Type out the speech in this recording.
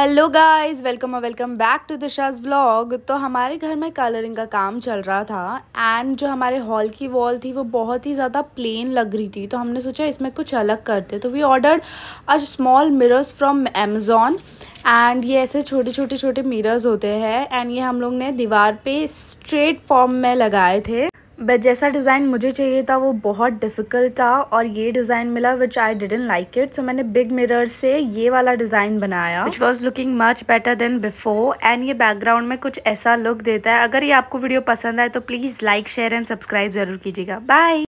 hello guys welcome और welcome back to Disha's vlog तो हमारे घर में कलरिंग का काम चल रहा था एंड जो हमारे हॉल की वॉल थी वो बहुत ही ज़्यादा प्लेन लग रही थी तो हमने सोचा इसमें कुछ अलग करते तो we order a small mirrors from Amazon and ये ऐसे छोटे छोटे छोटे मिरर्स होते हैं एंड ये हम लोग ने दीवार पे स्ट्रेट फॉर्म में लगाए थे बट जैसा डिज़ाइन मुझे चाहिए था वो बहुत डिफ़िकल्ट था और ये डिज़ाइन मिला which I didn't like it so मैंने बिग मिरर से ये वाला डिज़ाइन बनाया which was looking much better than before and ये बैकग्राउंड में कुछ ऐसा लुक देता है अगर ये आपको वीडियो पसंद आए तो please like share and subscribe ज़रूर कीजिएगा बाय